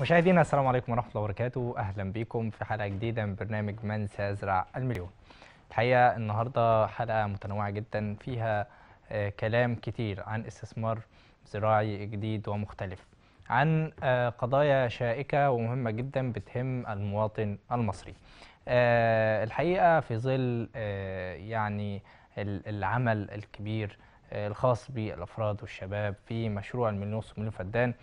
مشاهدينا السلام عليكم ورحمه الله وبركاته اهلا بكم في حلقه جديده من برنامج من سيزرع المليون الحقيقه النهارده حلقه متنوعه جدا فيها آه، كلام كتير عن استثمار زراعي جديد ومختلف عن آه، قضايا شائكه ومهمه جدا بتهم المواطن المصري آه، الحقيقه في ظل يعني العمل الكبير الخاص بالافراد والشباب في مشروع المليون مليون فدان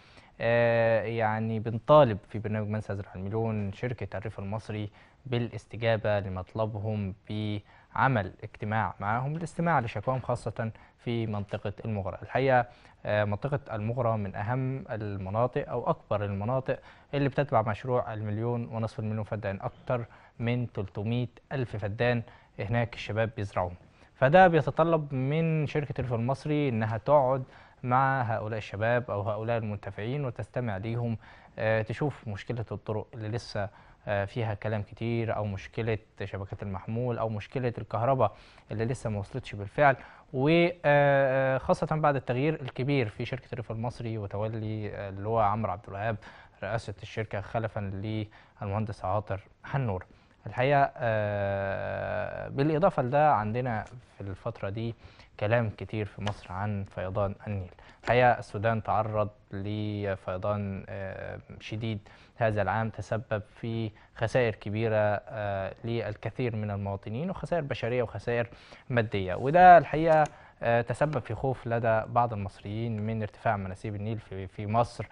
آه، يعني بنطالب في برنامج من سيزرع المليون شركة الريف المصري بالاستجابة لمطلبهم بعمل اجتماع معهم للاستماع لشكواهم خاصة في منطقة المغرى الحقيقة آه، منطقة المغرى من أهم المناطق أو أكبر المناطق اللي بتتبع مشروع المليون ونصف المليون فدان أكتر من 300 ألف فدان هناك الشباب بيزرعوهم فده بيتطلب من شركة الريف المصري إنها تقعد مع هؤلاء الشباب أو هؤلاء المنتفعين وتستمع ليهم آه، تشوف مشكلة الطرق اللي لسه آه، فيها كلام كتير او مشكله شبكات المحمول او مشكله الكهرباء اللي لسه ما وصلتش بالفعل وخاصه آه، بعد التغيير الكبير في شركه الريف المصري وتولي اللواء عمرو عبد الوهاب رئاسه الشركه خلفا للمهندس عاطر حنور. الحقيقه آه، بالاضافه لده عندنا في الفتره دي كلام كتير في مصر عن فيضان النيل الحقيقه السودان تعرض لفيضان آه، شديد هذا العام تسبب في خسائر كبيره آه، للكثير من المواطنين وخسائر بشريه وخسائر ماديه وده الحقيقه تسبب في خوف لدى بعض المصريين من ارتفاع مناسيب النيل في مصر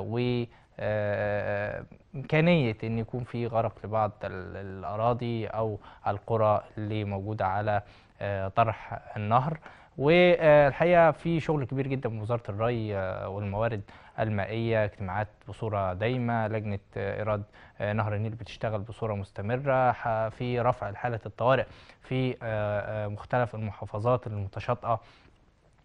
و آه، إمكانية أن يكون في غرق لبعض الأراضي أو القرى اللي موجودة على آه، طرح النهر والحقيقه في شغل كبير جدا من وزاره الري آه، والموارد المائيه اجتماعات بصوره دايمه لجنه ايراد نهر النيل بتشتغل بصوره مستمره في رفع حاله الطوارئ في مختلف المحافظات المتشاطئه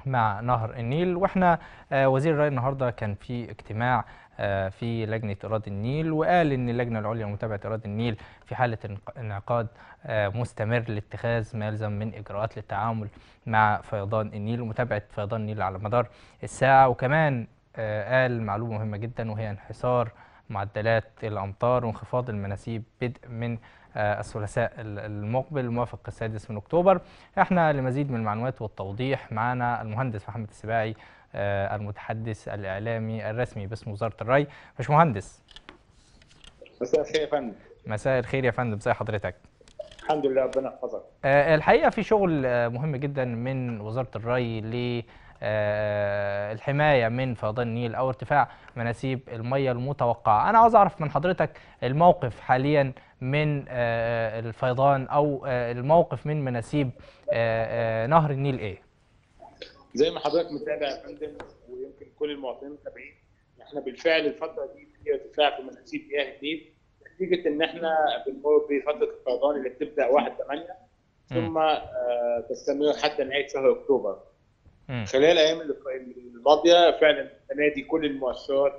مع نهر النيل واحنا وزير الري النهارده كان في اجتماع آه، في لجنه ايراد النيل وقال ان اللجنه العليا لمتابعه ايراد النيل في حاله انعقاد آه، مستمر لاتخاذ ما يلزم من اجراءات للتعامل مع فيضان النيل ومتابعه فيضان النيل على مدار الساعه وكمان آه، قال معلومه مهمه جدا وهي انحسار معدلات الامطار وانخفاض المناسيب بدء من آه، الثلاثاء المقبل الموافق السادس من أكتوبر احنا لمزيد من المعلومات والتوضيح معنا المهندس محمد السباعي آه، المتحدث الإعلامي الرسمي باسم وزارة الري باشمهندس مساء الخير يا فندم مساء الخير يا فندم ازي حضرتك الحمد لله ربنا يحفظك آه، الحقيقه في شغل مهم جدا من وزاره الري ل آه، الحمايه من فيضان النيل او ارتفاع مناسيب الميه المتوقعه انا عاوز اعرف من حضرتك الموقف حاليا من آه، الفيضان او آه، الموقف من مناسيب نهر النيل ايه زي ما حضرتك متابع يا فندم ويمكن كل المواطنين متابعين احنا بالفعل الفتره دي في ارتفاع في مناسيب مياه النيل نتيجه ان احنا بنمر بفتره الفيضان اللي بتبدا 1 8 ثم تستمر حتى نهايه شهر اكتوبر خلال الايام الماضيه فعلا السنه دي كل المؤشرات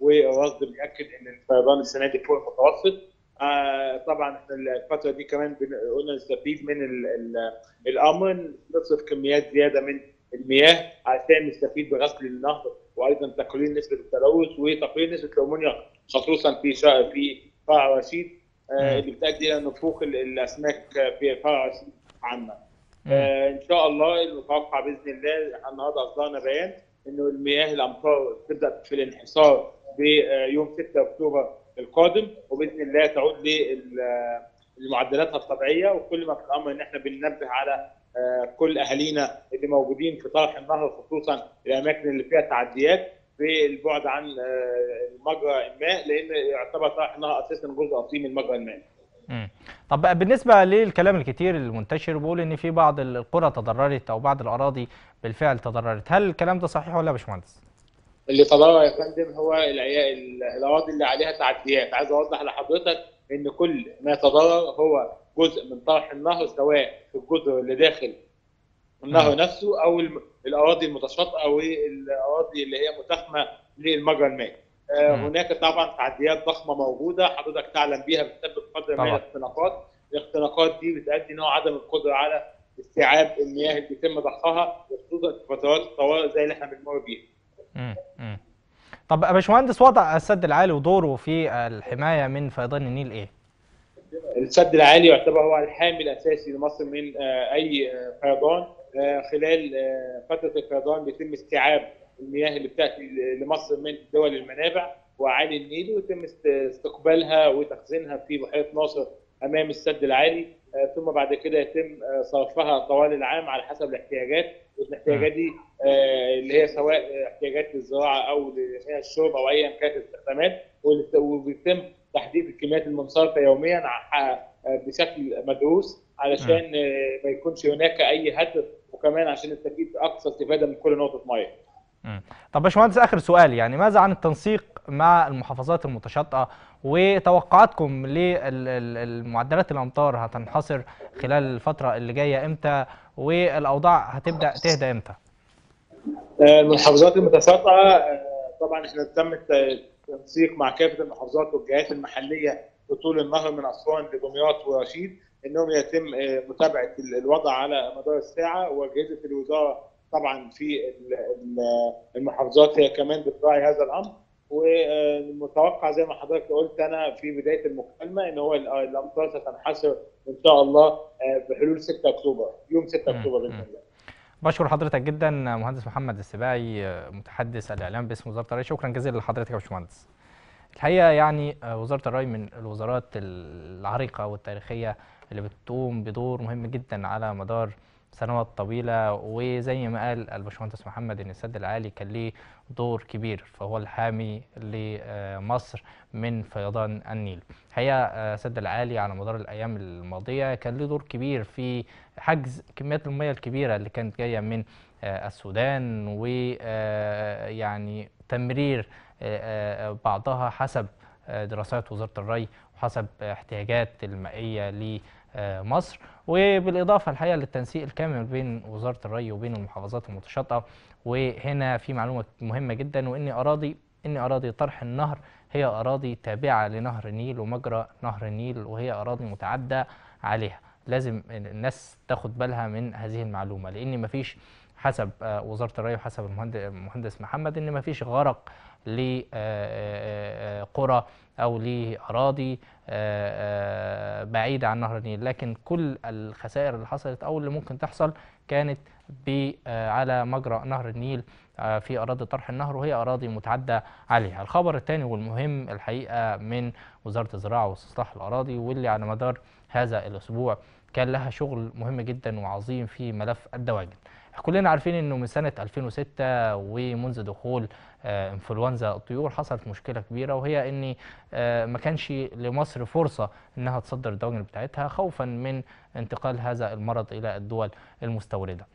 والرصد بياكد ان الفيضان السنه دي فوق المتوسط آه، طبعا طبعا الفتره دي كمان قلنا نستفيد من الامر نصرف كميات زياده من المياه عشان نستفيد بغسل النهر وايضا تقليل نسبه التلوث وتقليل نسبه الامونيا خصوصا في في فرع رشيد آه، اللي بتؤدي الى نفوخ الاسماك في فرع رشيد عامه. آه، ان شاء الله المتوقع باذن الله النهارده اصدرنا بيان انه المياه الامطار تبدا في الانحصار بيوم آه، 6 اكتوبر القادم وباذن الله تعود لمعدلاتها الطبيعيه وكل ما في الامر ان احنا بننبه على آه، كل اهالينا اللي موجودين في طرح النهر خصوصا الاماكن اللي فيها تعديات بالبعد عن مجرى الماء لان يعتبر طرح النهر اساسا جزء اصيل من مجرى الماء. طب بالنسبه للكلام الكتير المنتشر بيقول ان في بعض القرى تضررت او بعض الاراضي بالفعل تضررت هل الكلام ده صحيح ولا يا باشمهندس اللي تضرر يا فندم هو الاراضي اللي عليها تعديات عايز اوضح لحضرتك ان كل ما تضرر هو جزء من طرح النهر سواء في الجزر اللي داخل النهر نعم. نفسه او الاراضي المتشاطئه والاراضي اللي هي متاخمه للمجرى المائي آه، هناك طبعا تعديات ضخمه موجوده حضرتك تعلم بيها بتسبب قدر من الاختناقات، الاختناقات دي بتؤدي نوع عدم القدره على استيعاب المياه اللي بيتم ضخها وخصوصا في فترات الطوارئ زي اللي احنا بنمر بيها. طب يا باشمهندس وضع السد العالي ودوره في الحمايه من فيضان النيل ايه؟ السد العالي يعتبر هو الحامي الاساسي لمصر من آه، اي آه، فيضان خلال فتره الفيضان بيتم استيعاب المياه اللي بتاتي لمصر من دول المنابع واعالي النيل ويتم استقبالها وتخزينها في بحيره ناصر امام السد العالي آه، ثم بعد كده يتم آه، صرفها طوال العام على حسب الاحتياجات والاحتياجات دي آه، اللي هي سواء احتياجات للزراعه او لمياه الشرب او ايا كانت الاستخدامات وبيتم تحديد الكميات المنصرفه يوميا بشكل مدروس علشان ما يكونش هناك اي هدر وكمان عشان نستفيد اقصى استفاده من كل نقطه ميه. طب باشمهندس اخر سؤال يعني ماذا عن التنسيق مع المحافظات المتشاطئه وتوقعاتكم للمعدلات الامطار هتنحصر خلال الفتره اللي جايه امتى والاوضاع هتبدا تهدى امتى؟ آه، المحافظات المتشاطئه آه، طبعا احنا تم التنسيق مع كافه المحافظات والجهات المحليه بطول النهر من اسوان لدمياط ورشيد انهم يتم آه، متابعه الوضع على مدار الساعه واجهزه الوزاره طبعا في المحافظات هي كمان بتراعي هذا الامر والمتوقع زي ما حضرتك قلت انا في بدايه المكالمه ان هو الامطار ستنحسر ان شاء الله آه، بحلول 6 اكتوبر يوم 6 اكتوبر باذن الله. بشكر حضرتك جدا مهندس محمد السباعي متحدث الاعلام باسم وزاره الري شكرا جزيلا لحضرتك يا باشمهندس. الحقيقه يعني آه، وزاره الري من الوزارات العريقه والتاريخيه اللي بتقوم بدور مهم جدا على مدار سنوات طويلة وزي ما قال الباشمهندس محمد إن السد العالي كان ليه دور كبير فهو الحامي لمصر من فيضان النيل هي آه، السد العالي على مدار الأيام الماضية كان ليه دور كبير في حجز كميات المياه الكبيرة اللي كانت جاية من آه، السودان ويعني آه، تمرير بعضها حسب دراسات وزارة الري وحسب احتياجات المائية آه، مصر وبالاضافه الحقيقه للتنسيق الكامل بين وزاره الري وبين المحافظات المتشاطئه وهنا في معلومه مهمه جدا وان اراضي ان اراضي طرح النهر هي اراضي تابعه لنهر النيل ومجرى نهر النيل وهي اراضي متعدى عليها لازم الناس تاخد بالها من هذه المعلومه لان مفيش حسب آه، وزاره الري وحسب المهندس محمد ان مفيش غرق لقرى أو لأراضي آه، آه، بعيدة عن نهر النيل لكن كل الخسائر اللي حصلت أو اللي ممكن تحصل كانت آه، على مجرى نهر النيل في أراضي طرح النهر وهي أراضي متعدى عليها الخبر الثاني والمهم الحقيقة من وزارة الزراعة واستصلاح الأراضي واللي على مدار هذا الأسبوع كان لها شغل مهم جدا وعظيم في ملف الدواجن كلنا عارفين انه من سنه 2006 ومنذ دخول آه، انفلونزا الطيور حصلت مشكله كبيره وهي ان آه، ما كانش لمصر فرصه انها تصدر الدواجن بتاعتها خوفا من انتقال هذا المرض الى الدول المستورده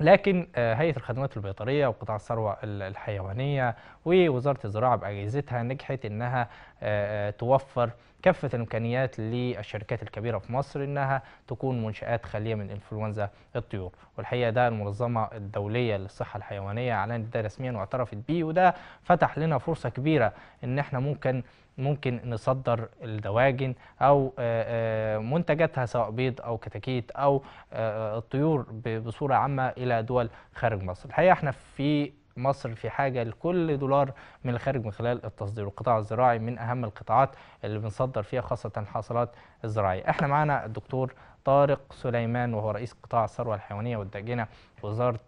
لكن آه، هيئه الخدمات البيطريه وقطاع الثروه الحيوانيه ووزاره الزراعه باجهزتها نجحت انها آه، آه، توفر كافه الامكانيات للشركات الكبيره في مصر انها تكون منشات خاليه من انفلونزا الطيور والحقيقه ده المنظمه الدوليه للصحه الحيوانيه اعلنت ده رسميا واعترفت بيه وده فتح لنا فرصه كبيره ان احنا ممكن ممكن نصدر الدواجن او آه، آه، منتجاتها سواء بيض او كتاكيت او الطيور آه، بصوره عامه الى دول خارج مصر الحقيقه احنا في مصر في حاجه لكل دولار من الخارج من خلال التصدير والقطاع الزراعي من اهم القطاعات اللي بنصدر فيها خاصه الحاصلات الزراعيه احنا معانا الدكتور طارق سليمان وهو رئيس قطاع الثروه الحيوانيه والدجنه وزاره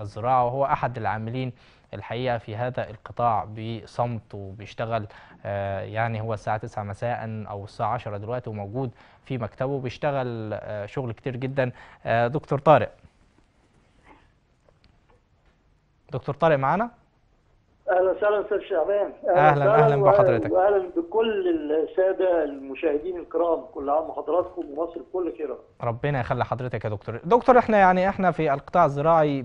الزراعه وهو احد العاملين الحقيقه في هذا القطاع بصمت وبيشتغل آه، يعني هو الساعه 9 مساء او الساعه 10 دلوقتي وموجود في مكتبه بيشتغل آه، شغل كتير جدا آه، دكتور طارق دكتور طارق معانا اهلا وسهلا استاذ شعبان اهلا اهلا بحضرتك واهلا بكل الساده المشاهدين الكرام كل عام وحضراتكم ومصر بكل خير ربنا يخلي حضرتك يا دكتور دكتور احنا يعني احنا في القطاع الزراعي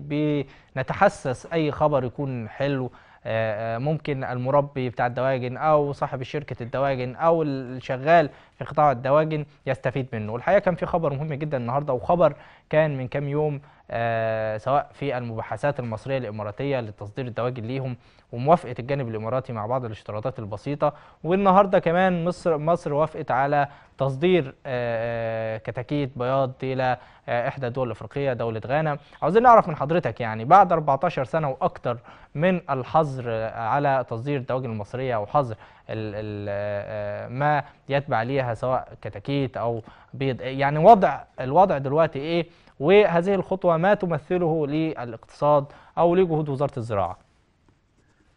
بنتحسس اي خبر يكون حلو آه، آه، ممكن المربي بتاع الدواجن او صاحب شركه الدواجن او الشغال في قطاع الدواجن يستفيد منه والحقيقه كان في خبر مهم جدا النهارده وخبر كان من كام يوم آه، سواء في المباحثات المصريه الاماراتيه لتصدير الدواجن ليهم وموافقه الجانب الاماراتي مع بعض الاشتراطات البسيطه والنهارده كمان مصر مصر وافقت على تصدير آه، آه، كتاكيت بياض الى احدى الدول الافريقيه دوله غانا عاوزين نعرف من حضرتك يعني بعد 14 سنه واكثر من الحظر على تصدير الدواجن المصريه او حظر ما يتبع ليها سواء كتاكيت او بيض يعني وضع الوضع دلوقتي ايه وهذه الخطوة ما تمثله للاقتصاد أو لجهود وزارة الزراعة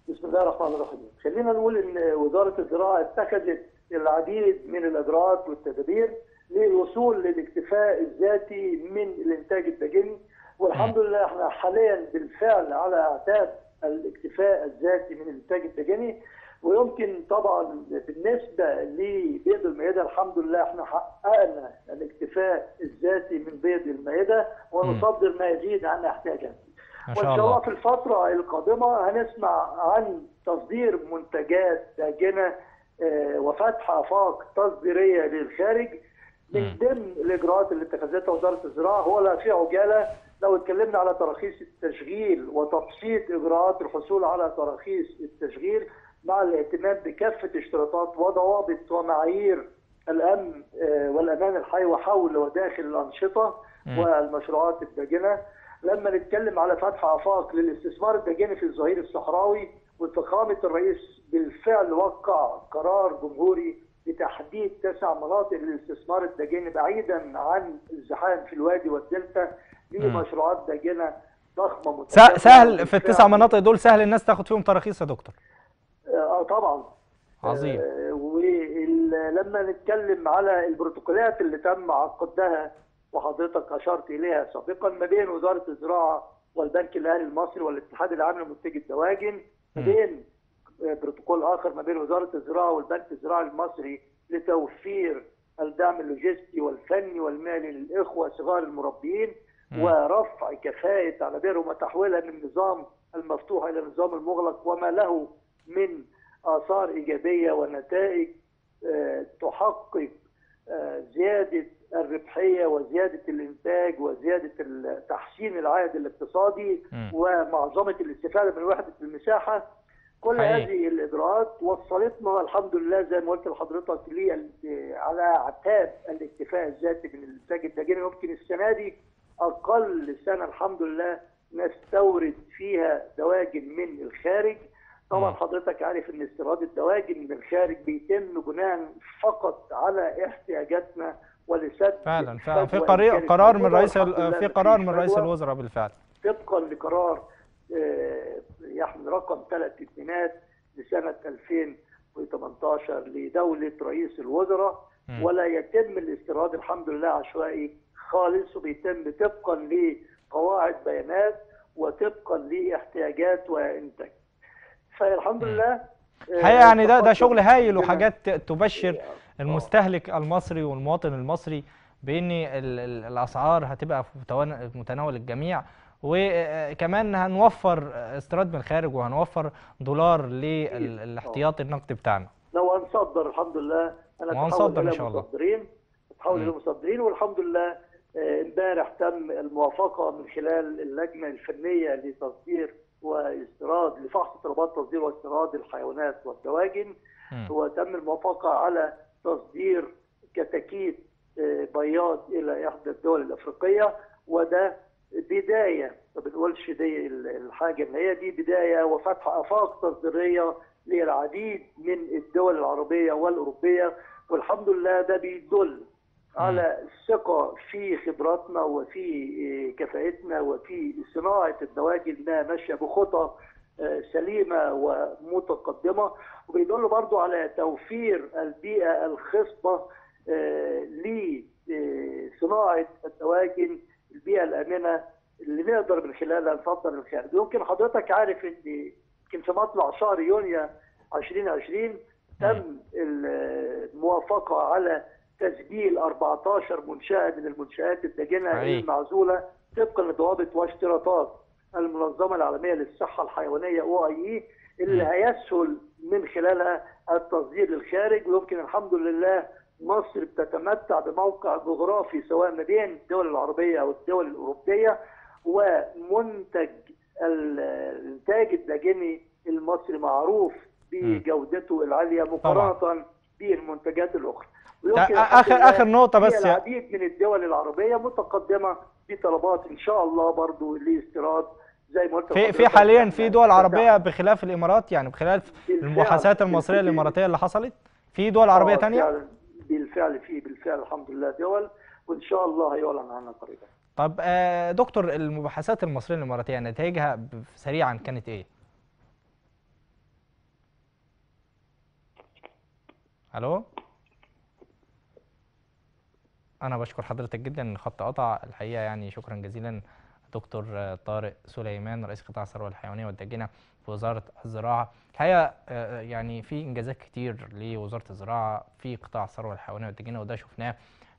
بسم الله الرحمن الرحيم خلينا نقول ان وزاره الزراعه اتخذت العديد من الاجراءات والتدابير للوصول للاكتفاء الذاتي من الانتاج الداخلي والحمد لله احنا حاليا بالفعل على اعتاب الاكتفاء الذاتي من الانتاج الداخلي ويمكن طبعا بالنسبه لبيض المعده الحمد لله احنا حققنا الاكتفاء الذاتي من بيض المعده ونصدر ما يزيد عن احتياجاتنا. وان شاء الله في الفتره القادمه هنسمع عن تصدير منتجات داجنه آه، وفتح افاق تصديريه للخارج من ضمن الاجراءات اللي اتخذتها وزاره الزراعه هو لا في عجاله لو اتكلمنا على تراخيص التشغيل وتبسيط اجراءات الحصول على تراخيص التشغيل مع الاهتمام بكافة اشتراطات وضوابط ومعايير الأمن آه، والأمان الحي وحول وداخل الأنشطة والمشروعات الداجنة لما نتكلم على فتح آفاق للاستثمار الداجني في الظهير الصحراوي وفخامة الرئيس بالفعل وقع قرار جمهوري بتحديد تسع مناطق للاستثمار الداجني بعيدا عن الزحام في الوادي والدلتا لمشروعات داجنه ضخمه سهل في التسع مناطق دول سهل الناس تاخد فيهم تراخيص يا دكتور آه،, اه طبعا عظيم آه، ولما نتكلم على البروتوكولات اللي تم عقدها وحضرتك اشرت اليها سابقا ما بين وزاره الزراعه والبنك الاهلي المصري والاتحاد العام لمنتجي الدواجن ما بين آه، بروتوكول اخر ما بين وزاره الزراعه والبنك الزراعي المصري لتوفير الدعم اللوجستي والفني والمالي للاخوه صغار المربيين ورفع كفاءه على بيرهم وتحويلها من نظام المفتوح الى نظام المغلق وما له من آثار إيجابية ونتائج آه، تحقق آه، زيادة الربحية وزيادة الإنتاج وزيادة تحسين العائد الاقتصادي ومعظمة الاستفادة من وحدة المساحة كل حقيقي. هذه الإجراءات وصلتنا الحمد لله زي ما قلت لحضرتك على عتاب الاكتفاء الذاتي من الإنتاج التاجري ممكن السنة دي أقل سنة الحمد لله نستورد فيها دواجن من الخارج طبعا نعم. حضرتك عارف ان استيراد الدواجن من الخارج بيتم بناء فقط على احتياجاتنا ولسد فعلا فعلا في قرار من رئيس في قرار من رئيس الوزراء بالفعل طبقا لقرار آه، يحمل يعني رقم ثلاث اثنينات لسنه 2018 لدوله رئيس الوزراء ولا يتم الاستيراد الحمد لله عشوائي خالص وبيتم طبقا لقواعد بيانات وطبقا لاحتياجات وانتاج فالحمد لله آه، الحقيقه يعني ده ده شغل هايل وحاجات يعني تبشر آه. المستهلك المصري والمواطن المصري بان الاسعار هتبقى في متناول الجميع وكمان هنوفر استيراد من الخارج وهنوفر دولار للاحتياطي النقدي بتاعنا لو هنصدر الحمد لله انا وهنصدر ان شاء الله بتحول للمصدرين والحمد لله آه، امبارح تم الموافقه من خلال اللجنه الفنيه لتصدير واستيراد لفحص طلبات تصدير واستيراد الحيوانات والدواجن وتم الموافقه على تصدير كتاكيت آه، بياض الى احدى الدول الافريقيه وده بدايه ما بنقولش دي الحاجه ان هي دي بدايه وفتح افاق تصديريه للعديد من الدول العربيه والاوروبيه والحمد لله ده بيدل على نعم. الثقة في خبراتنا وفي آه، كفاءتنا وفي صناعة الدواجن إنها ماشية بخطى آه، سليمة ومتقدمة وبيدل برضو على توفير البيئة الخصبة آه، لصناعة الدواجن البيئة الآمنة اللي نقدر من خلالها نفضل الخارج يمكن حضرتك عارف ان يمكن في مطلع شهر يونيو 2020 تم نعم. الموافقة على تسجيل 14 منشاه من المنشات الداجنه المعزوله طبقا لضوابط واشتراطات المنظمه العالميه للصحه الحيوانيه او اي اي اللي هيسهل من خلالها التصدير للخارج ويمكن الحمد لله مصر بتتمتع بموقع جغرافي سواء ما بين الدول العربيه او الدول الاوروبيه ومنتج الانتاج الداجني المصري معروف بجودته العاليه مقارنه بالمنتجات الاخرى. اخر اخر نقطه بس يعني العديد من الدول العربيه متقدمه في طلبات ان شاء الله برضو لاستيراد زي ما قلت في في حاليا في دول عربيه بخلاف الامارات يعني بخلاف المباحثات المصريه الاماراتيه اللي حصلت في دول عربيه ثانيه آه، بالفعل في بالفعل الحمد لله دول وان شاء الله هيعلن عنها قريبا طب آه، دكتور المباحثات المصريه الاماراتيه نتائجها سريعا كانت ايه؟ الو انا بشكر حضرتك جدا ان الخط قطع الحقيقه يعني شكرا جزيلا دكتور طارق سليمان رئيس قطاع الثروه الحيوانيه والدجنه في وزاره الزراعه الحقيقه آه، يعني في انجازات كتير لوزاره الزراعه في قطاع الثروه الحيوانيه والدجنه وده شفناه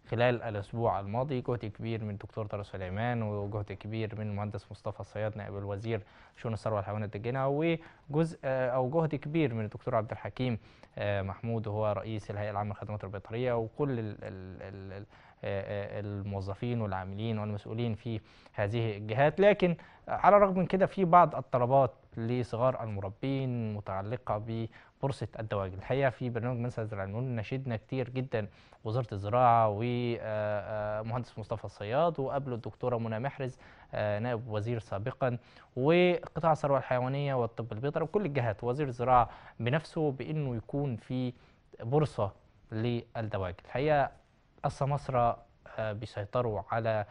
خلال الاسبوع الماضي جهد كبير من الدكتور طارق سليمان وجهد كبير من المهندس مصطفى الصياد نائب الوزير شؤون الثروه الحيوانيه والدجنه وجزء آه، او جهد كبير من الدكتور عبد الحكيم آه، محمود وهو رئيس الهيئه العامه للخدمات البيطريه وكل الـ الـ الـ آه، آه، الموظفين والعاملين والمسؤولين في هذه الجهات لكن على الرغم من كده في بعض اضطرابات لصغار المربين متعلقه ببورصه الدواجن الحقيقه في برنامج منسى العلمون نشدنا كتير جدا وزاره الزراعه ومهندس آه، مصطفى الصياد وقابله الدكتوره منى محرز نائب وزير سابقا وقطاع الثروه الحيوانيه والطب البيطري وكل الجهات وزير الزراعه بنفسه بانه يكون في بورصه للدواجن الحقيقه السماسرة آه، بيسيطروا على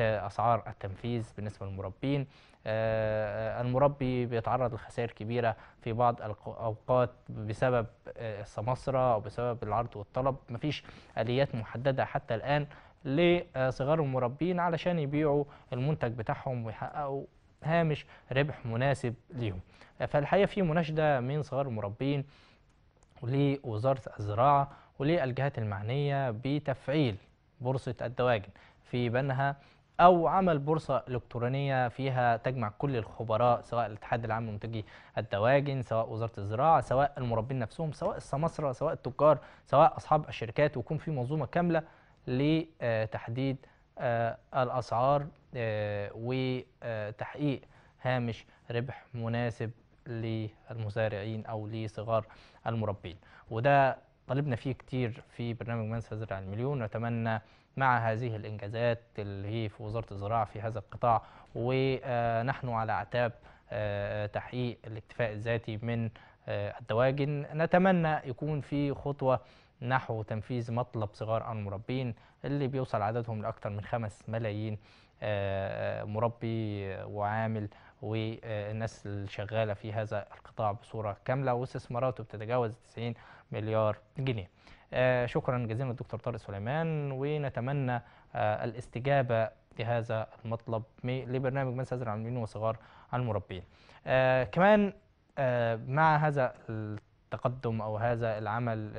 اسعار التنفيذ بالنسبه للمربين آه، آه، المربي بيتعرض لخسائر كبيره في بعض الاوقات بسبب السماسره او بسبب العرض والطلب مفيش اليات محدده حتى الان لصغار المربين علشان يبيعوا المنتج بتاعهم ويحققوا هامش ربح مناسب ليهم فالحقيقه في مناشده من صغار المربين لوزاره الزراعه وللجهات المعنية بتفعيل بورصة الدواجن في بنها أو عمل بورصة إلكترونية فيها تجمع كل الخبراء سواء الاتحاد العام لمنتجي الدواجن سواء وزارة الزراعة سواء المربين نفسهم سواء السماسرة سواء التجار سواء أصحاب الشركات ويكون في منظومة كاملة لتحديد آه، الأسعار آه، وتحقيق هامش ربح مناسب للمزارعين أو لصغار المربين وده طالبنا فيه كتير في برنامج منسى زرع المليون نتمنى مع هذه الإنجازات اللي هي في وزارة الزراعة في هذا القطاع ونحن آه، على أعتاب آه، آه، تحقيق الاكتفاء الذاتي من الدواجن نتمنى يكون في خطوة نحو تنفيذ مطلب صغار المربين اللي بيوصل عددهم لأكثر من 5 ملايين مربي وعامل والناس الشغالة في هذا القطاع بصورة كاملة واستثماراته بتتجاوز 90 مليار جنيه آه، شكرا جزيلا للدكتور طارق سليمان ونتمنى آه، الاستجابة لهذا المطلب لبرنامج من سيزرع العاملين وصغار المربين آه، كمان مع هذا التقدم أو هذا العمل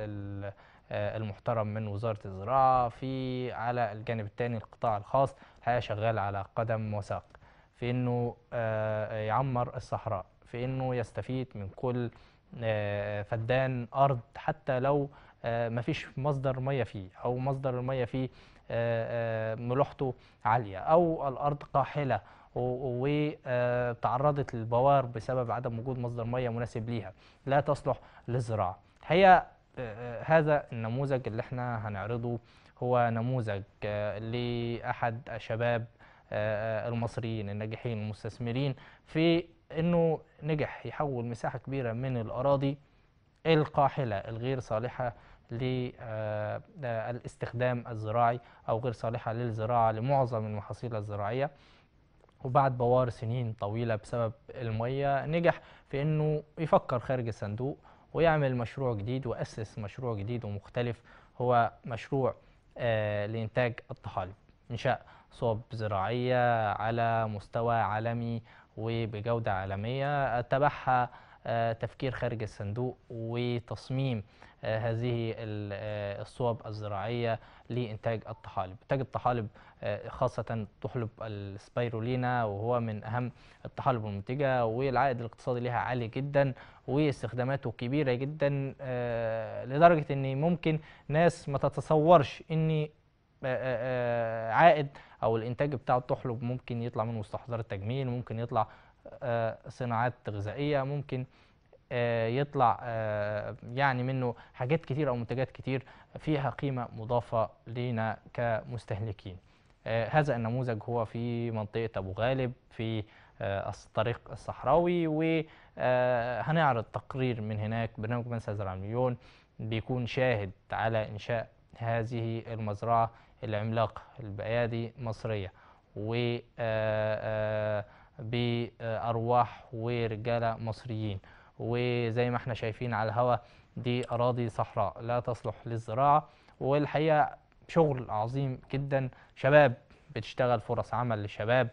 المحترم من وزارة الزراعة في على الجانب الثاني القطاع الخاص الحقيقة شغال على قدم وساق في انه يعمر الصحراء في انه يستفيد من كل آه، فدان ارض حتى لو آه، ما فيش مصدر ميه فيه او مصدر الميه فيه آه، ملوحته عاليه او الارض قاحله وتعرضت للبوار بسبب عدم وجود مصدر ميه مناسب ليها لا تصلح للزراعه هي هذا النموذج اللي احنا هنعرضه هو نموذج لاحد الشباب المصريين الناجحين المستثمرين في انه نجح يحول مساحه كبيره من الاراضي القاحله الغير صالحه للاستخدام آه، آه، الزراعي او غير صالحه للزراعه لمعظم المحاصيل الزراعيه وبعد بوار سنين طويله بسبب الميه نجح في انه يفكر خارج الصندوق ويعمل مشروع جديد واسس مشروع جديد ومختلف هو مشروع آه، لانتاج الطحالب انشاء صوب زراعيه على مستوى عالمي وبجودة عالمية تبعها آه، تفكير خارج الصندوق وتصميم آه، هذه آه، الصوب الزراعية لإنتاج الطحالب إنتاج الطحالب خاصة طحلب السبايرولينا وهو من أهم الطحالب المنتجة والعائد الاقتصادي لها عالي جدا واستخداماته كبيرة جدا لدرجة أن ممكن ناس ما تتصورش أن عائد او الانتاج بتاع الطحلب ممكن يطلع من مستحضر التجميل ممكن يطلع آه، صناعات غذائيه ممكن آه، يطلع آه، يعني منه حاجات كتير او منتجات كتير فيها قيمه مضافه لينا كمستهلكين هذا النموذج هو في منطقه ابو غالب في الطريق الصحراوي وهنعرض تقرير من هناك برنامج منسى زرع المليون بيكون شاهد على انشاء هذه المزرعه العملاقة البأيادي مصرية و آه، آه، بأرواح آه، ورجالة مصريين وزي ما احنا شايفين على الهواء دي أراضي صحراء لا تصلح للزراعة والحقيقة شغل عظيم جدا شباب بتشتغل فرص عمل للشباب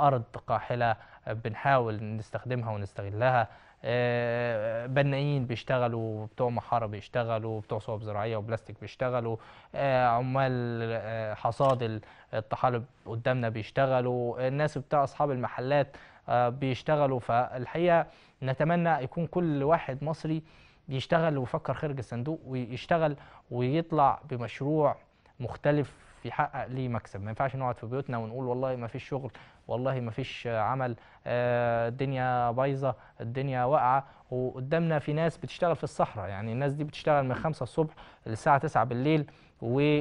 أرض قاحلة بنحاول نستخدمها ونستغلها آه، بنائين بيشتغلوا بتوع محاره بيشتغلوا بتوع صوب زراعيه وبلاستيك بيشتغلوا آه، عمال آه، حصاد الطحالب قدامنا بيشتغلوا الناس بتاع اصحاب المحلات بيشتغلوا فالحقيقه نتمنى يكون كل واحد مصري يشتغل ويفكر خارج الصندوق ويشتغل ويطلع بمشروع مختلف يحقق ليه مكسب ما ينفعش نقعد في بيوتنا ونقول والله ما فيش شغل والله ما فيش عمل آه، الدنيا بايظه الدنيا واقعه وقدامنا في ناس بتشتغل في الصحراء يعني الناس دي بتشتغل من 5 الصبح للساعه 9 بالليل و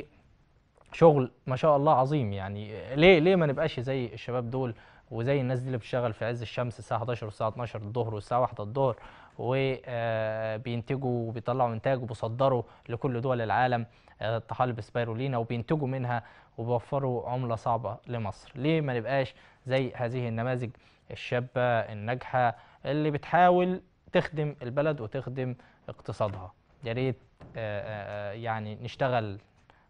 شغل ما شاء الله عظيم يعني ليه ليه ما نبقاش زي الشباب دول وزي الناس دي اللي بتشتغل في عز الشمس الساعه 11 والساعه 12 الظهر والساعه 1 الظهر وبينتجوا آه، وبيطلعوا انتاج وبيصدروا لكل دول العالم آه، طحالب سبايرولينا وبينتجوا منها وبيوفروا عمله صعبه لمصر ليه ما نبقاش زي هذه النماذج الشابة الناجحة اللي بتحاول تخدم البلد وتخدم اقتصادها يا ريت آه، آه، آه، يعني نشتغل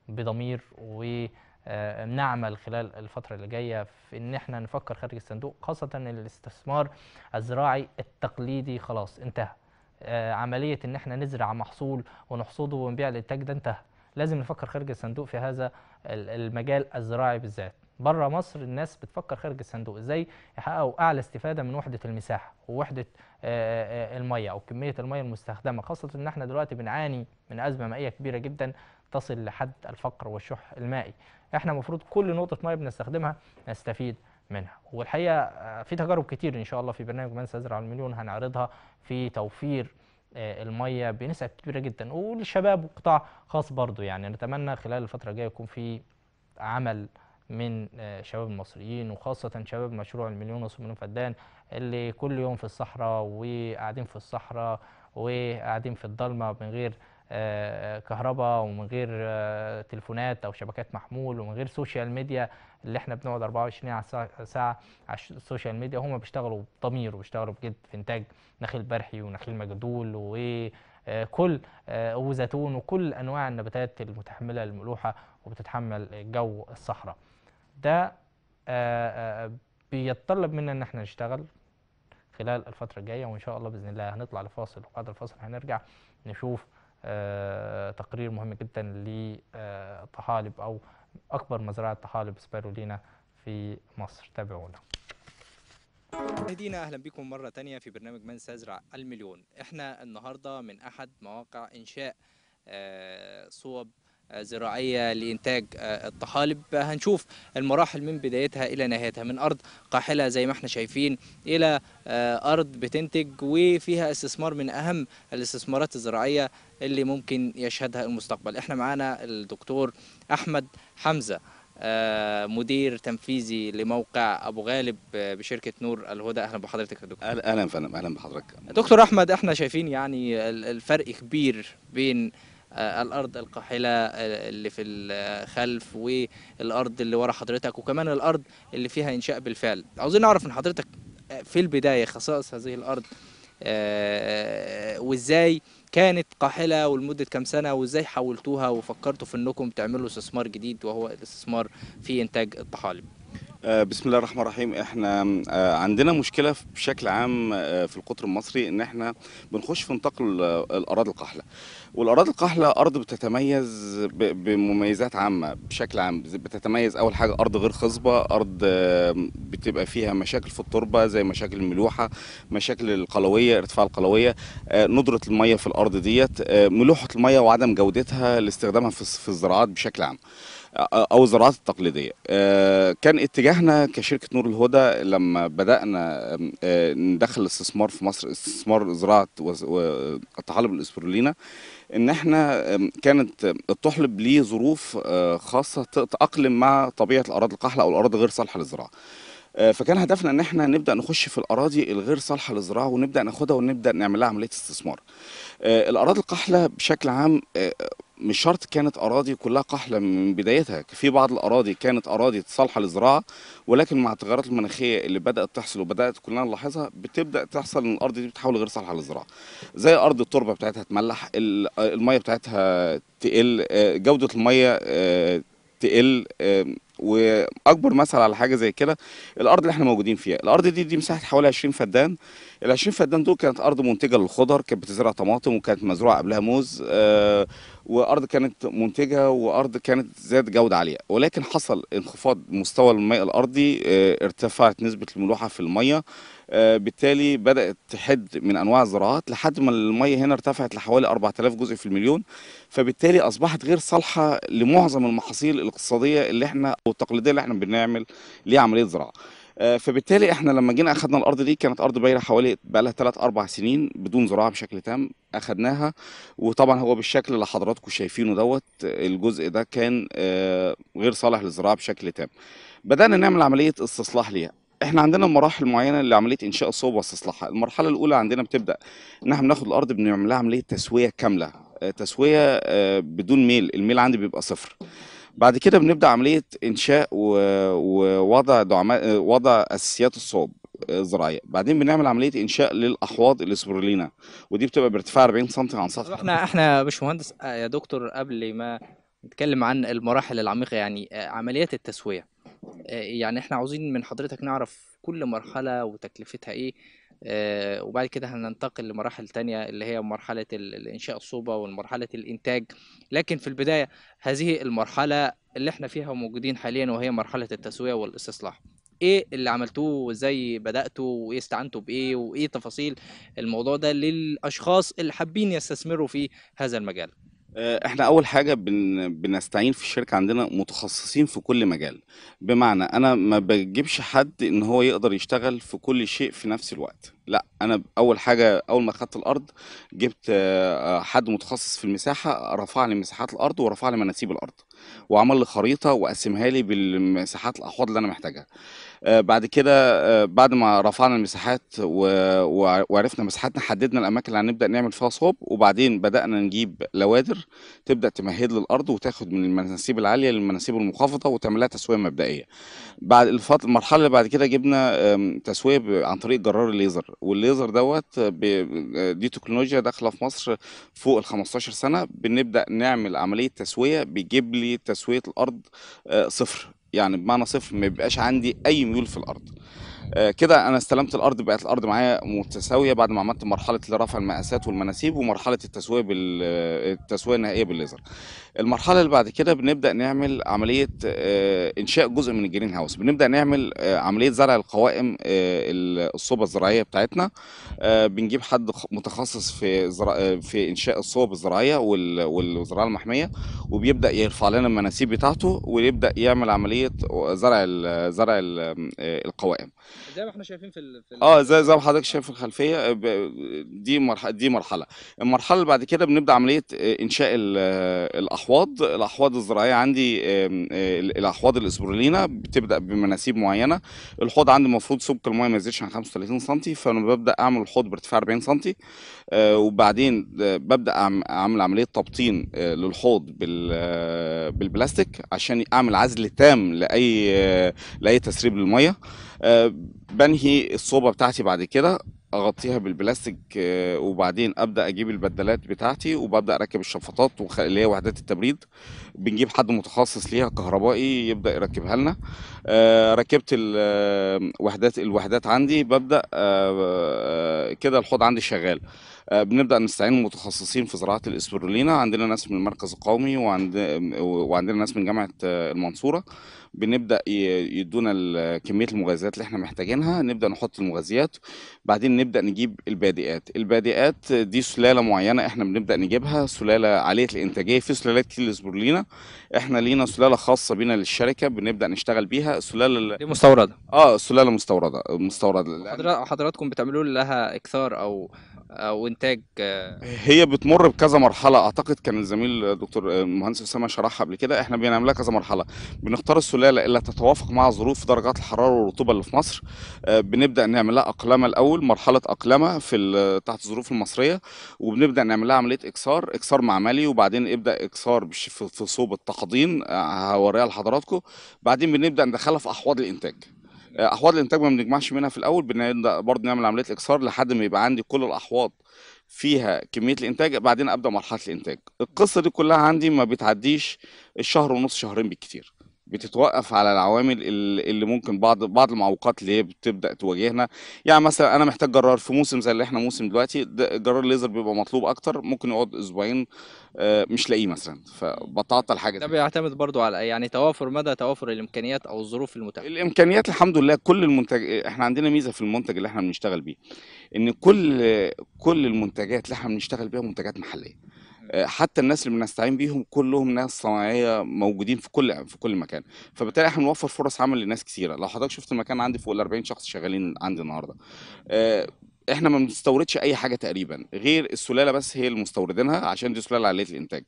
بضمير ونعمل خلال الفترة اللي جاية في إن إحنا نفكر خارج الصندوق خاصة الاستثمار الزراعي التقليدي خلاص انتهى عملية إن إحنا نزرع محصول ونحصده ونبيع للتاج ده انتهى لازم نفكر خارج الصندوق في هذا المجال الزراعي بالذات بره مصر الناس بتفكر خارج الصندوق ازاي يحققوا اعلى استفاده من وحده المساحه ووحده آه، آه، الميه او كميه الميه المستخدمه خاصه ان احنا دلوقتي بنعاني من ازمه مائيه كبيره جدا تصل لحد الفقر والشح المائي احنا المفروض كل نقطه ميه بنستخدمها نستفيد منها والحقيقه آه، في تجارب كتير ان شاء الله في برنامج من سيزرع المليون هنعرضها في توفير الميه بنسب كبيره جدا والشباب وقطاع خاص برضو يعني نتمنى خلال الفتره الجايه يكون في عمل من آه، شباب المصريين وخاصة شباب مشروع المليون ونصف مليون فدان اللي كل يوم في الصحراء وقاعدين في الصحراء وقاعدين في الضلمة من غير آه، كهرباء ومن غير آه، تليفونات او شبكات محمول ومن غير سوشيال ميديا اللي احنا بنقعد 24 ساعه على السوشيال ميديا هم بيشتغلوا بضمير وبيشتغلوا بجد في انتاج نخيل برحي ونخيل مجدول وكل وزيتون وكل انواع النباتات المتحمله للملوحه وبتتحمل جو الصحراء. ده آه، آه، بيتطلب منا ان احنا نشتغل خلال الفترة الجاية وإن شاء الله بإذن الله هنطلع لفاصل وبعد الفاصل هنرجع نشوف آه، تقرير مهم جدا لطحالب أو أكبر مزرعة طحالب سبيرولينا في مصر تابعونا مشاهدينا اهلا بكم مره تانية في برنامج من سيزرع المليون احنا النهارده من احد مواقع انشاء صوب زراعية لإنتاج آه، الطحالب هنشوف المراحل من بدايتها إلى نهايتها من أرض قاحلة زي ما احنا شايفين إلى آه، أرض بتنتج وفيها استثمار من أهم الاستثمارات الزراعية اللي ممكن يشهدها المستقبل احنا معانا الدكتور أحمد حمزة آه، مدير تنفيذي لموقع ابو غالب بشركه نور الهدى اهلا بحضرتك يا دكتور اهلا فندم اهلا بحضرتك دكتور احمد احنا شايفين يعني الفرق كبير بين آه، الارض القاحله آه، اللي في الخلف والارض اللي ورا حضرتك وكمان الارض اللي فيها انشاء بالفعل عاوزين نعرف من حضرتك في البدايه خصائص هذه الارض آه، وازاي كانت قاحله ولمده كام سنه وازاي حولتوها وفكرتوا في انكم تعملوا استثمار جديد وهو الاستثمار في انتاج الطحالب آه، بسم الله الرحمن الرحيم احنا آه، عندنا مشكله بشكل عام آه، في القطر المصري ان احنا بنخش في نطاق الاراضي القحله والاراضي القحله ارض بتتميز بمميزات عامه بشكل عام بتتميز اول حاجه ارض غير خصبه ارض بتبقى فيها مشاكل في التربه زي مشاكل الملوحه مشاكل القلويه ارتفاع القلويه ندره الميه في الارض ديت ملوحه الميه وعدم جودتها لاستخدامها في الزراعات بشكل عام او الزراعات التقليديه آه، كان اتجاهنا كشركه نور الهدى لما بدانا آه، ندخل الاستثمار في مصر استثمار زراعه الطحالب الاسبرولينا ان احنا كانت الطحلب ليه ظروف آه، خاصه تتاقلم مع طبيعه الاراضي القحله او الاراضي غير صالحه للزراعه فكان هدفنا ان احنا نبدا نخش في الاراضي الغير صالحه للزراعه ونبدا ناخدها ونبدا نعمل لها عمليه استثمار الاراضي القحله بشكل عام مش شرط كانت اراضي كلها قحله من بدايتها في بعض الاراضي كانت اراضي صالحه للزراعه ولكن مع التغيرات المناخيه اللي بدات تحصل وبدات كلنا نلاحظها بتبدا تحصل ان الارض دي بتحول غير صالحه للزراعه زي ارض التربه بتاعتها تملح الميه بتاعتها تقل آه، جوده الميه آه، تقل واكبر مثل على حاجه زي كده الارض اللي احنا موجودين فيها الارض دي دي مساحه حوالي 20 فدان ال 20 فدان دول كانت ارض منتجه للخضر كانت بتزرع طماطم وكانت مزروعه قبلها موز آه، وارض كانت منتجه وارض كانت ذات جوده عاليه ولكن حصل انخفاض مستوى الماء الارضي آه، ارتفعت نسبه الملوحه في الميه آه، بالتالي بدات تحد من انواع الزراعات لحد ما الميه هنا ارتفعت لحوالي 4000 جزء في المليون فبالتالي اصبحت غير صالحه لمعظم المحاصيل الاقتصاديه اللي احنا او التقليديه اللي احنا بنعمل ليها عمليه زراعه آه، فبالتالي احنا لما جينا اخذنا الارض دي كانت ارض بايره حوالي بقى لها 3 4 سنين بدون زراعه بشكل تام اخذناها وطبعا هو بالشكل اللي حضراتكم شايفينه دوت الجزء ده كان آه، غير صالح للزراعه بشكل تام بدانا نعمل عمليه استصلاح ليها احنا عندنا مراحل معينه لعمليه انشاء الصوب واستصلاحها المرحله الاولى عندنا بتبدا ان احنا بناخد الارض بنعملها عمليه تسويه كامله آه، تسويه آه، بدون ميل الميل عندي بيبقى صفر بعد كده بنبدا عمليه انشاء ووضع دعماء آه، وضع اساسيات الصوب الزراعيه بعدين بنعمل عمليه انشاء للاحواض اللي ودي بتبقى بارتفاع 40 سم عن سطح احنا احنا يا باشمهندس يا دكتور قبل ما نتكلم عن المراحل العميقه يعني عمليات التسويه آه، يعني احنا عاوزين من حضرتك نعرف كل مرحلة وتكلفتها ايه آه، وبعد كده هننتقل لمراحل تانية اللي هي مرحلة الإنشاء الصوبة ومرحلة الإنتاج لكن في البداية هذه المرحلة اللي احنا فيها موجودين حاليا وهي مرحلة التسوية والاستصلاح ايه اللي عملتوه وازاي بداتوا وايه استعنتوا بايه وايه تفاصيل الموضوع ده للاشخاص اللي حابين يستثمروا في هذا المجال آه، احنا اول حاجه بن... بنستعين في الشركه عندنا متخصصين في كل مجال بمعنى انا ما بجيبش حد ان هو يقدر يشتغل في كل شيء في نفس الوقت لا انا اول حاجه اول ما خدت الارض جبت آه، آه، حد متخصص في المساحه رفع لي مساحات الارض ورفع لي مناسيب الارض وعمل لي خريطه وقسمها لي بالمساحات الاحواض اللي انا محتاجها آه، بعد كده آه، بعد ما رفعنا المساحات وعرفنا مساحاتنا حددنا الاماكن اللي هنبدا نعمل فيها صوب وبعدين بدانا نجيب لوادر تبدا تمهد للارض وتاخد من المناسيب العاليه للمناسيب المنخفضه وتعمل لها تسويه مبدئيه بعد المرحله اللي بعد كده جبنا تسويه عن طريق جرار الليزر والليزر دوت دي تكنولوجيا داخله في مصر فوق ال 15 سنه بنبدا نعمل عمليه تسويه بيجيب لي تسويه الارض آه، صفر يعني بمعنى صفر ما بيبقاش عندي اي ميول في الارض آه، كده انا استلمت الارض بقت الارض معايا متساويه بعد ما عملت مرحله رفع المقاسات والمناسيب ومرحله التسويه بال التسويه النهائيه بالليزر المرحله اللي بعد كده بنبدا نعمل عمليه آه، انشاء جزء من الجرين هاوس بنبدا نعمل آه، عمليه زرع القوائم الصوبه الزراعيه بتاعتنا بنجيب حد متخصص في في انشاء الصوب الزراعيه والزراعه المحميه وبيبدا يرفع لنا المناسيب بتاعته ويبدا يعمل عمليه زرع زرع القوائم زي ما احنا شايفين في ال... في ال... اه زي زي ما حضرتك شايف في الخلفيه آه، دي مرحله دي مرحله المرحله اللي بعد كده بنبدا عمليه آه، انشاء آه، الاحواض الاحواض الزراعيه عندي الاحواض الاسبرولينا بتبدا بمناسيب معينه الحوض عندي المفروض سبك الميه ما يزيدش عن 35 سم فانا ببدا اعمل الحوض بارتفاع 40 سم وبعدين ببدا اعمل عمليه تبطين للحوض بالبلاستيك عشان اعمل عزل تام لاي لاي تسريب للميه آه، بنهي الصوبة بتاعتي بعد كده اغطيها بالبلاستيك آه، وبعدين ابدا اجيب البدلات بتاعتي وببدا اركب الشفاطات اللي هي وحدات التبريد بنجيب حد متخصص ليها كهربائي يبدا يركبها لنا آه، ركبت الوحدات الوحدات عندي ببدا كده الحوض عندي شغال آه، بنبدا نستعين متخصصين في زراعه الاسبرولينا عندنا ناس من المركز القومي وعند وعندنا ناس من جامعه آه، المنصوره بنبدا يدونا كميه المغذيات اللي احنا محتاجينها نبدا نحط المغذيات بعدين نبدا نجيب البادئات البادئات دي سلاله معينه احنا بنبدا نجيبها سلاله عاليه الانتاجيه في سلالات كتير للاسبرولينا احنا لينا سلاله خاصه بينا للشركه بنبدا نشتغل بيها السلاله دي مستورده اه سلاله مستورده مستورده حضراتكم بتعملوا لها اكثار او او انتاج آه. هي بتمر بكذا مرحله اعتقد كان الزميل دكتور آه، المهندس اسامه شرحها قبل كده احنا بنعملها كذا مرحله بنختار السلاله اللي تتوافق مع ظروف درجات الحراره والرطوبه اللي في مصر آه، بنبدا نعمل لها الاول مرحله اقلمه في تحت الظروف المصريه وبنبدا نعمل لها عمليه اكسار اكسار معملي وبعدين ابدا اكسار في صوب التحضين هوريها لحضراتكم بعدين بنبدا ندخلها في احواض الانتاج احواض الانتاج ما بنجمعش منها في الاول بنبدا برضه نعمل عمليه الاكسار لحد ما يبقى عندي كل الاحواض فيها كميه الانتاج بعدين ابدا مرحله الانتاج القصه دي كلها عندي ما بتعديش الشهر ونص شهرين بالكتير بتتوقف على العوامل اللي ممكن بعض بعض المعوقات اللي هي بتبدا تواجهنا يعني مثلا انا محتاج جرار في موسم زي اللي احنا موسم دلوقتي جرار ليزر بيبقى مطلوب اكتر ممكن يقعد اسبوعين آه، مش لاقيه مثلا فبتعطل حاجه ده بيعتمد برضو على يعني توافر مدى توافر الامكانيات او الظروف المتاحه الامكانيات الحمد لله كل المنتج احنا عندنا ميزه في المنتج اللي احنا بنشتغل بيه ان كل كل المنتجات اللي احنا بنشتغل بيها منتجات محليه آه، حتى الناس اللي بنستعين بيهم كلهم ناس صناعيه موجودين في كل في كل مكان فبالتالي احنا بنوفر فرص عمل لناس كثيره لو حضرتك شفت المكان عندي فوق ال 40 شخص شغالين عندي النهارده آه، احنا ما بنستوردش اي حاجه تقريبا غير السلاله بس هي اللي مستوردينها عشان دي سلاله عاليه الانتاج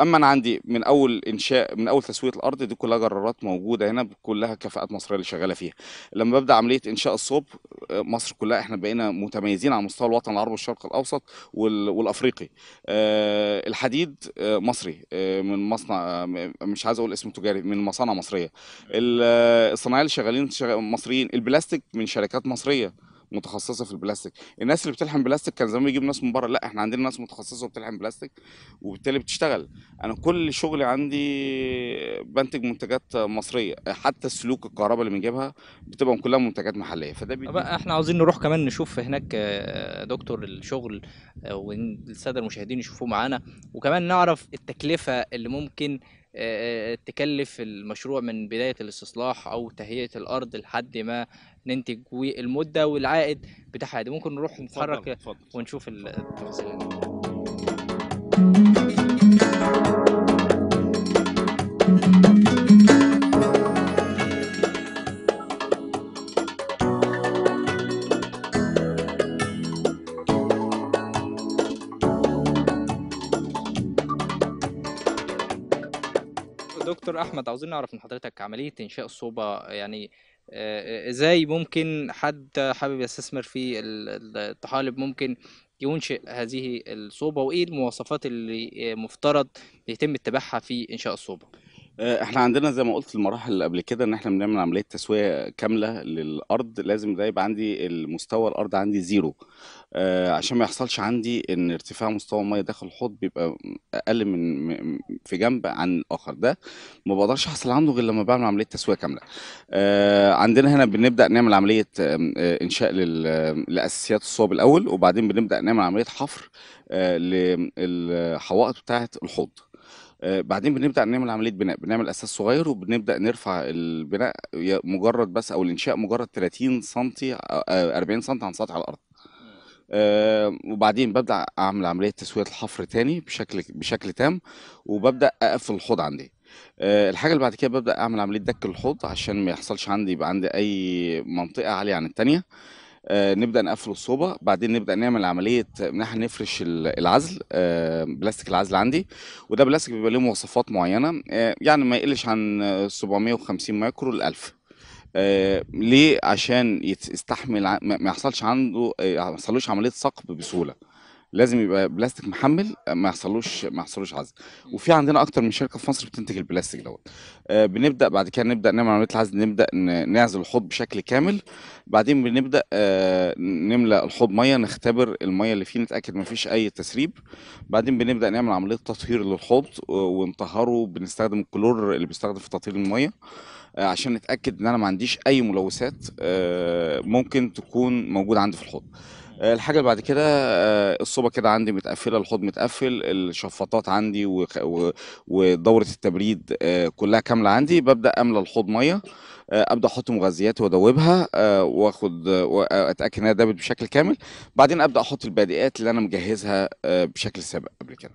اما انا عندي من اول انشاء من اول تسويه الارض دي كلها جرارات موجوده هنا كلها كفاءات مصريه اللي شغاله فيها لما ببدا عمليه انشاء الصوب آه، مصر كلها احنا بقينا متميزين على مستوى الوطن العربي والشرق الاوسط والافريقي آه، الحديد آه، مصري من مصنع مش عايز اقول اسم تجاري من مصانع مصريه الصناعيه اللي شغالين مصريين البلاستيك من شركات مصريه متخصصه في البلاستيك الناس اللي بتلحم بلاستيك كان زمان بيجيب ناس من بره لا احنا عندنا ناس متخصصه وبتلحم بلاستيك وبالتالي بتشتغل انا كل شغلي عندي بنتج منتجات مصريه حتى سلوك الكهرباء اللي بنجيبها بتبقى كلها منتجات محليه فده بقى احنا عاوزين نروح كمان نشوف هناك آه، دكتور الشغل آه، والساده المشاهدين يشوفوه معانا وكمان نعرف التكلفه اللي ممكن آه، تكلف المشروع من بداية الاستصلاح أو تهيئة الأرض لحد ما ننتج والمده والعائد بتاعها دي ممكن نروح نتحرك ونشوف التفاصيل دكتور احمد عاوزين نعرف من حضرتك عمليه انشاء الصوبه يعني آه، آه، ازاي ممكن حد حابب يستثمر في الطحالب ممكن ينشئ هذه الصوبة وإيه المواصفات اللي مفترض يتم اتباعها في إنشاء الصوبة آه، احنا عندنا زي ما قلت المراحل اللي قبل كده ان احنا بنعمل عمليه تسويه كامله للارض لازم ده يبقى عندي المستوى الارض عندي زيرو آه، عشان ما يحصلش عندي ان ارتفاع مستوى الميه داخل الحوض بيبقى اقل من في جنب عن الاخر ده ما بقدرش احصل عنده غير لما بعمل عمليه تسويه كامله آه، عندنا هنا بنبدا نعمل عمليه آه، انشاء لاساسيات الصوب الاول وبعدين بنبدا نعمل عمليه حفر آه، للحوائط بتاعه الحوض آه، بعدين بنبدأ نعمل عملية بناء بنعمل أساس صغير وبنبدأ نرفع البناء مجرد بس أو الإنشاء مجرد 30 سم 40 سم عن سطح الأرض آه، وبعدين ببدأ أعمل عملية تسوية الحفر تاني بشكل بشكل تام وببدأ أقفل الحوض عندي آه، الحاجة اللي بعد كده ببدأ أعمل عملية دك الحوض عشان ما يحصلش عندي يبقى عندي أي منطقة عالية عن التانية آه، نبدا نقفل الصوبه بعدين نبدا نعمل عمليه ان احنا نفرش العزل آه، بلاستيك العزل عندي وده بلاستيك بيبقى ليه مواصفات معينه آه، يعني ما يقلش عن 750 مايكرو ل 1000 ليه عشان يستحمل ما يحصلش عنده ما يحصلوش عمليه ثقب بسهوله لازم يبقى بلاستيك محمل ما يحصلوش ما يحصلوش عزل وفي عندنا اكتر من شركه في مصر بتنتج البلاستيك دوت آه، بنبدا بعد كده نبدا نعمل عمليه العزل نبدا نعزل الحوض بشكل كامل بعدين بنبدا آه، نملى الحوض ميه نختبر الميه اللي فيه نتاكد ما فيش اي تسريب بعدين بنبدا نعمل عمليه تطهير للحوض آه، ونطهره بنستخدم الكلور اللي بيستخدم في تطهير الميه عشان نتاكد ان انا ما عنديش اي ملوثات ممكن تكون موجوده عندي في الحوض آه، الحاجه اللي بعد كده آه، الصوبه كده عندي متقفله الحوض متقفل الشفاطات عندي ودوره التبريد آه، كلها كامله عندي ببدا املى الحوض ميه ابدا احط مغذيات وادوبها واخد واتاكد انها دابت بشكل كامل بعدين ابدا احط البادئات اللي انا مجهزها بشكل سابق قبل كده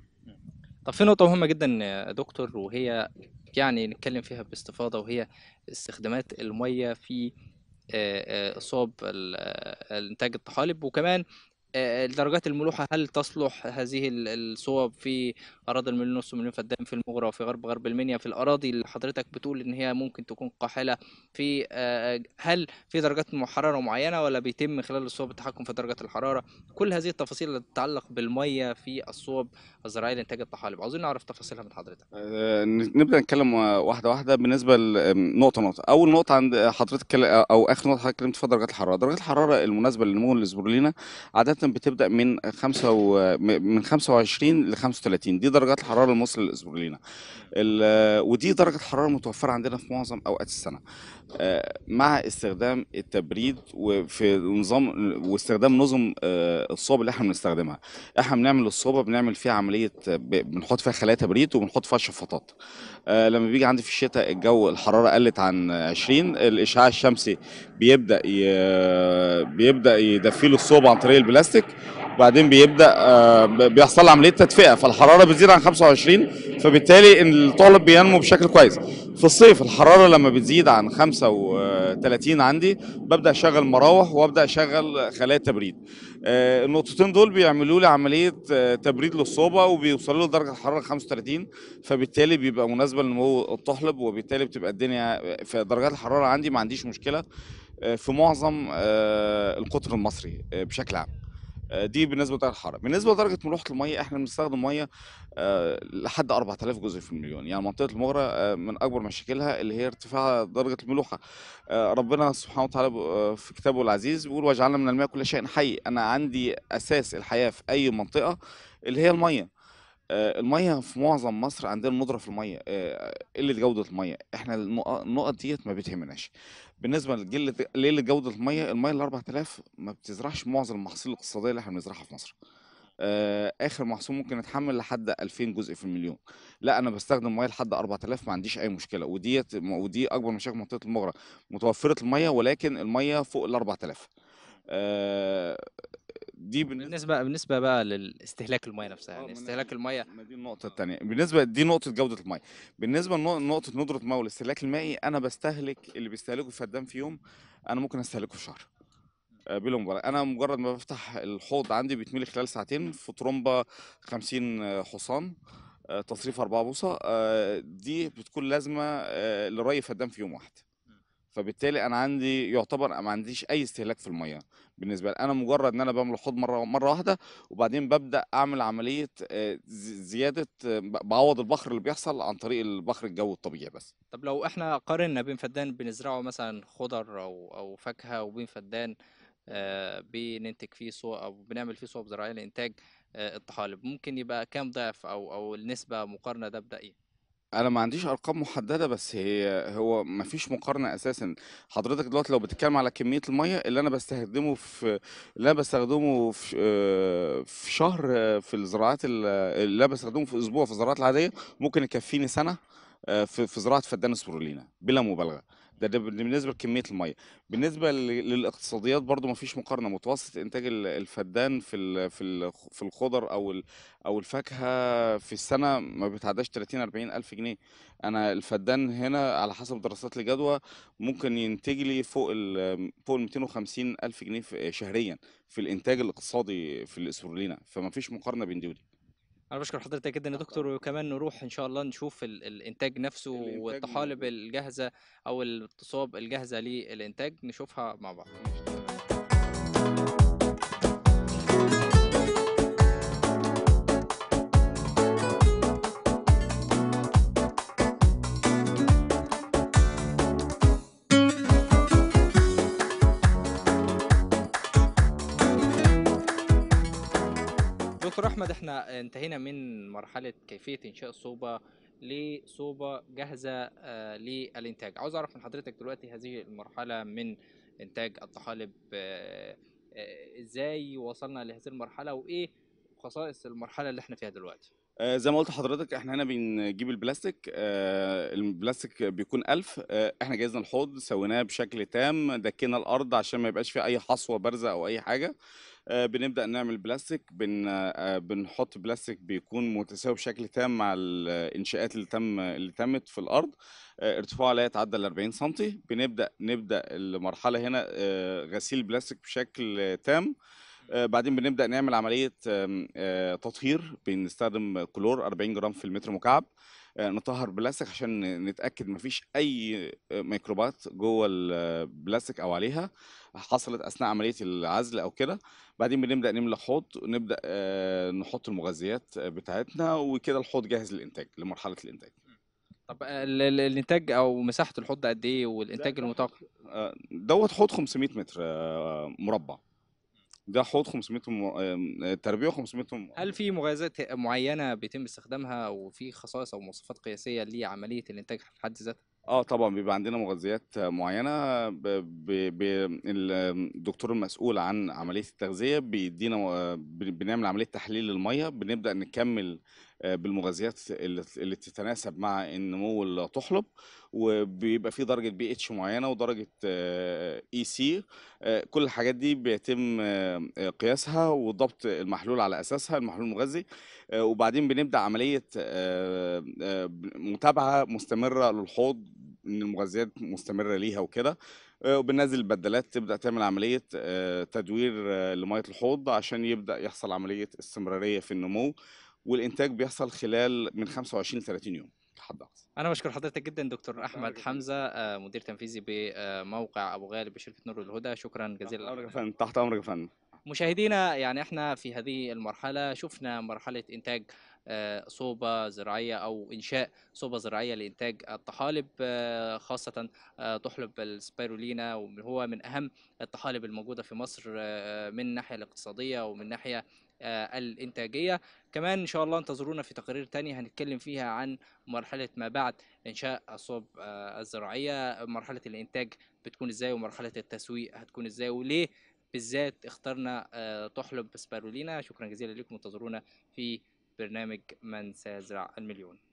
طب في نقطة مهمة جدا يا دكتور وهي يعني نتكلم فيها باستفاضة وهي استخدامات المية في آه، آه، صوب آه، الانتاج الطحالب وكمان آه، درجات الملوحة هل تصلح هذه الصوب في أراضي المليون ونص مليون فدان في المغرى وفي غرب غرب المنيا في الأراضي اللي حضرتك بتقول إن هي ممكن تكون قاحلة في آه، هل في درجات حرارة معينة ولا بيتم خلال الصوب التحكم في درجة الحرارة كل هذه التفاصيل اللي تتعلق بالمية في الصوب الزراعية لإنتاج الطحالب عاوزين نعرف تفاصيلها من حضرتك آه، نبدأ نتكلم واحدة واحدة بالنسبة لنقطة نقطة أول نقطة عند حضرتك أو آخر نقطة حضرتك اتكلمت فيها درجات الحرارة درجات الحرارة المناسبة لنمو الإسبرولينا عادة عادة بتبدأ من خمسة و... من 25 ل 35 دي درجات الحرارة المصل للأسبرولينا ال... ودي درجة الحرارة المتوفرة عندنا في معظم أوقات السنة آه، مع استخدام التبريد وفي نظام واستخدام نظم آه، الصوب اللي احنا بنستخدمها احنا بنعمل الصوبة بنعمل فيها عملية بنحط فيها خلايا تبريد وبنحط فيها شفاطات آه، لما بيجي عندي في الشتاء الجو الحرارة قلت عن 20 الإشعاع الشمسي بيبدأ ي... بيبدأ له الصوبه عن طريق البلاستيك البلاستيك وبعدين بيبدا آه، بيحصل عمليه تدفئه فالحراره بتزيد عن 25 فبالتالي الطالب بينمو بشكل كويس في الصيف الحراره لما بتزيد عن 35 عندي ببدا اشغل مراوح وابدا اشغل خلايا تبريد آه، النقطتين دول بيعملوا لي عمليه آه، تبريد للصوبه وبيوصلوا له درجه الحراره 35 فبالتالي بيبقى مناسبه لنمو الطحلب وبالتالي بتبقى الدنيا في درجات الحراره عندي ما عنديش مشكله في معظم القطر المصري بشكل عام آه، دي بالنسبه لدرجه الحراره بالنسبه لدرجه ملوحه الميه احنا بنستخدم ميه آه، لحد 4000 جزء في المليون يعني منطقه المغرى آه، من اكبر مشاكلها اللي هي ارتفاع درجه الملوحه ربنا سبحانه وتعالى في كتابه العزيز بيقول وجعلنا من الماء كل شيء حي انا عندي اساس الحياه في اي منطقه اللي هي الميه آه، الميه في معظم مصر عندنا ندره في الميه آه، قله جوده الميه احنا النقط ديت ما بتهمناش بالنسبه لقله جوده الميه الميه ال 4000 ما بتزرعش معظم المحاصيل الاقتصاديه اللي احنا بنزرعها في مصر آه، اخر محصول ممكن اتحمل لحد 2000 جزء في المليون لا انا بستخدم ميه لحد 4000 ما عنديش اي مشكله وديت ودي اكبر مشاكل منطقه المغرب متوفره الميه ولكن الميه فوق ال 4000 دي بالنسبه بالنسبه, بالنسبة بقى لاستهلاك المايه نفسها آه، يعني استهلاك المايه ما دي النقطه الثانيه بالنسبه دي نقطه جوده المايه بالنسبه لنقطه ندره الميه والاستهلاك المائي انا بستهلك اللي بيستهلكه الفدان في يوم انا ممكن استهلكه في شهر آه، بلا مبالغه انا مجرد ما بفتح الحوض عندي بيتملي خلال ساعتين في طرمبه آه، 50 حصان تصريف 4 بوصه دي بتكون لازمه لري فدان في يوم واحد فبالتالي انا عندي يعتبر ما عنديش اي استهلاك في الميه بالنسبه لي انا مجرد ان انا بعمل حوض مره مره واحده وبعدين ببدا اعمل عمليه آه، زياده بعوض البخر اللي بيحصل عن طريق البخر الجوي الطبيعي بس طب لو احنا قارنا بين فدان بنزرعه مثلا خضر او او فاكهه وبين فدان آه، بننتج فيه سوء او بنعمل فيه صوب زراعيه لانتاج آه، الطحالب ممكن يبقى كام ضعف او او النسبه مقارنه ده ايه أنا ما عنديش أرقام محددة، بس هي هو ما فيش مقارنة أساسًا، حضرتك دلوقتي لو بتتكلم على كمية المَيّة اللي أنا بستخدمه في اللي أنا بستخدمه في في شهر في الزراعات ال اللي أنا بستخدمه في أسبوع في الزراعات العادية، ممكن يكفّيني سَنة في في زراعة فدان السبرولينا بلا مبالغة. ده, ده بالنسبه لكميه الميه بالنسبه للاقتصاديات برضو ما فيش مقارنه متوسط انتاج الفدان في في في الخضر او او الفاكهه في السنه ما بتعداش 30 40 الف جنيه انا الفدان هنا على حسب دراسات الجدوى ممكن ينتج لي فوق ال فوق ال 250 الف جنيه شهريا في الانتاج الاقتصادي في الاسترلينه فما فيش مقارنه بين دي ودي انا بشكر حضرتك جدا يا دكتور وكمان نروح ان شاء الله نشوف ال الانتاج نفسه والطحالب الجاهزه او التصاب الجاهزه للانتاج نشوفها مع بعض دكتور احمد احنا انتهينا من مرحله كيفيه انشاء الصوبه لصوبه جاهزه آه، للانتاج عاوز اعرف من حضرتك دلوقتي هذه المرحله من انتاج الطحالب آه، آه، ازاي وصلنا لهذه المرحله وايه خصائص المرحله اللي احنا فيها دلوقتي آه، زي ما قلت لحضرتك احنا هنا بنجيب البلاستيك آه، البلاستيك بيكون ألف آه، احنا جهزنا الحوض سويناه بشكل تام دكينا الارض عشان ما يبقاش فيه اي حصوه بارزه او اي حاجه بنبدا نعمل بلاستيك بن بنحط بلاستيك بيكون متساوي بشكل تام مع الانشاءات اللي تم اللي تمت في الارض ارتفاعه لا يتعدى ال 40 سم بنبدا نبدا المرحله هنا غسيل بلاستيك بشكل تام آه، بعدين بنبدا نعمل عمليه آه، تطهير بنستخدم كلور 40 جرام في المتر مكعب آه، نطهر بلاستيك عشان نتاكد مفيش اي ميكروبات جوه البلاستيك او عليها حصلت اثناء عمليه العزل او كده بعدين بنبدا نملى حوض ونبدا نحط المغذيات بتاعتنا وكده الحوض جاهز للانتاج لمرحله الانتاج طب الانتاج او مساحه الحوض قد ايه والانتاج المتوقع دوت حوض 500 متر مربع ده حوض 500 م... آه، تربيع 500 م... هل في مغازات معينه بيتم استخدامها او في خصائص او مواصفات قياسيه لعمليه الانتاج في حد ذاتها؟ اه طبعا بيبقى عندنا مغذيات معينه ب... ب... ب... الدكتور المسؤول عن عمليه التغذيه بيدينا آه، بنعمل عمليه تحليل للميه بنبدا نكمل آه، بالمغذيات اللي تتناسب مع النمو اللي تحلب وبيبقى في درجه بي اتش معينه ودرجه اي آه، سي e آه، كل الحاجات دي بيتم قياسها وضبط المحلول على اساسها المحلول المغذي وبعدين بنبدا عمليه متابعه مستمره للحوض ان المغذيات مستمره ليها وكده وبننزل البدلات تبدا تعمل عمليه تدوير لميه الحوض عشان يبدا يحصل عمليه استمراريه في النمو والانتاج بيحصل خلال من 25 ل 30 يوم حد اقصى انا بشكر حضرتك جدا دكتور احمد حمزه آه، مدير تنفيذي بموقع ابو غالب بشركه نور الهدى شكرا جزيلا تحت امرك فندم تحت امرك فندم مشاهدينا يعني احنا في هذه المرحله شفنا مرحله انتاج آه، صوبة زراعية أو إنشاء صوبة زراعية لإنتاج الطحالب آه، خاصة طحلب السبيرولينا وهو من أهم الطحالب الموجودة في مصر من الناحية الاقتصادية ومن الناحية الإنتاجية كمان إن شاء الله انتظرونا في تقارير تانية هنتكلم فيها عن مرحلة ما بعد إنشاء الصوب آه، الزراعية مرحلة الإنتاج بتكون إزاي ومرحلة التسويق هتكون إزاي وليه بالذات اخترنا تحلب آه، سبارولينا شكرا جزيلا لكم انتظرونا في برنامج من سيزرع المليون